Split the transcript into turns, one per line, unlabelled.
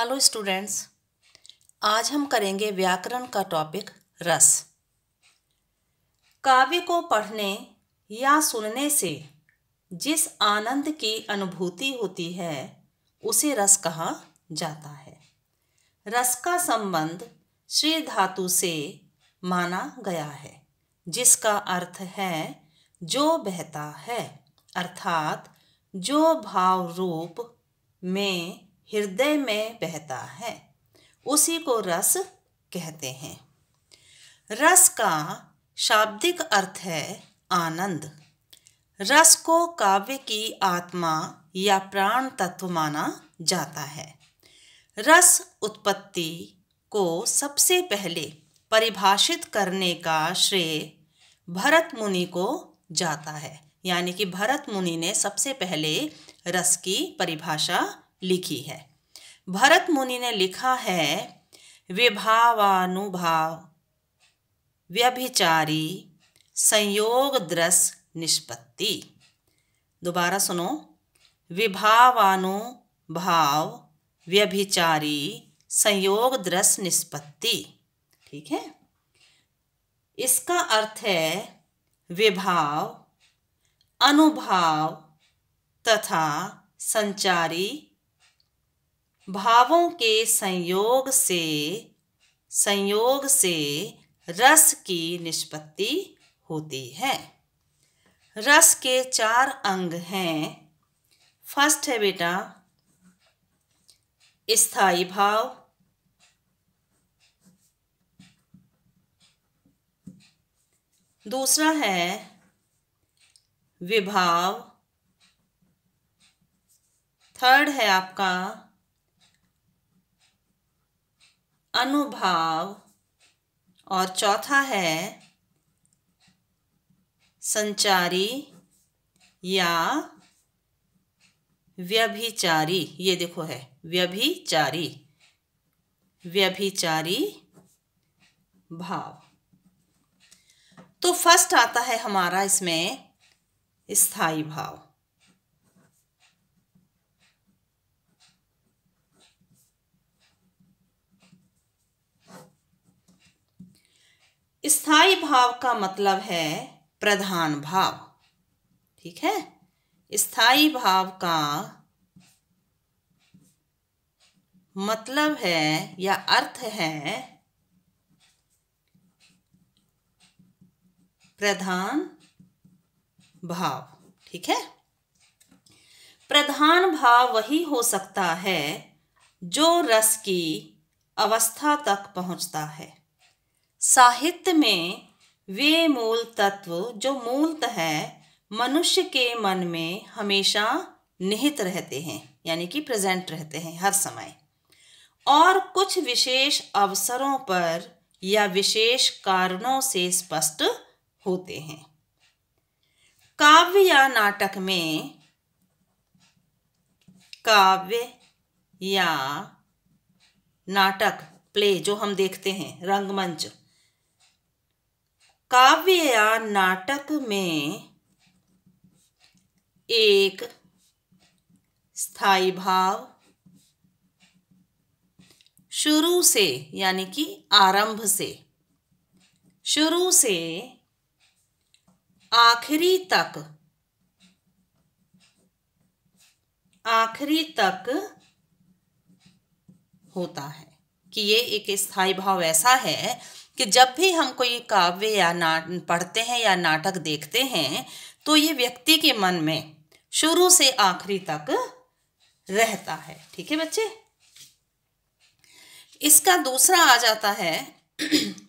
hello students आज हम करेंगे व्याकरण का टॉपिक रस काव्य को पढ़ने या सुनने से जिस आनंद की अनुभूति होती है उसे रस कहा जाता है रस का संबंध श्री धातु से माना गया है जिसका अर्थ है जो बहता है अर्थात जो भाव रूप में हृदय में बहता है उसी को रस कहते हैं रस का शाब्दिक अर्थ है आनंद रस को काव्य की आत्मा या प्राण तत्व माना जाता है रस उत्पत्ति को सबसे पहले परिभाषित करने का श्रेय भरत मुनि को जाता है यानी कि भरत मुनि ने सबसे पहले रस की परिभाषा लिखी है भरत मुनि ने लिखा है विभावानुभाव व्यभिचारी संयोग दृश निष्पत्ति दोबारा सुनो विभावानुभाव व्यभिचारी संयोग दृश निष्पत्ति ठीक है इसका अर्थ है विभाव अनुभाव तथा संचारी भावों के संयोग से संयोग से रस की निष्पत्ति होती है रस के चार अंग हैं फर्स्ट है बेटा स्थाई भाव दूसरा है विभाव थर्ड है आपका अनुभाव और चौथा है संचारी या व्यभिचारी ये देखो है व्यभिचारी व्यभिचारी भाव तो फर्स्ट आता है हमारा इसमें स्थाई भाव स्थाई भाव का मतलब है प्रधान भाव ठीक है स्थाई भाव का मतलब है या अर्थ है प्रधान भाव ठीक है प्रधान भाव वही हो सकता है जो रस की अवस्था तक पहुंचता है साहित्य में वे मूल तत्व जो मूलतः मनुष्य के मन में हमेशा निहित रहते हैं यानी कि प्रेजेंट रहते हैं हर समय और कुछ विशेष अवसरों पर या विशेष कारणों से स्पष्ट होते हैं काव्य या नाटक में काव्य या नाटक प्ले जो हम देखते हैं रंगमंच काव्य या नाटक में एक स्थाई भाव शुरू से यानी कि आरंभ से शुरू से आखिरी तक आखिरी तक होता है कि ये एक स्थाई भाव ऐसा है कि जब भी हम कोई काव्य या ना पढ़ते हैं या नाटक देखते हैं तो ये व्यक्ति के मन में शुरू से आखिरी तक रहता है ठीक है बच्चे इसका दूसरा आ जाता है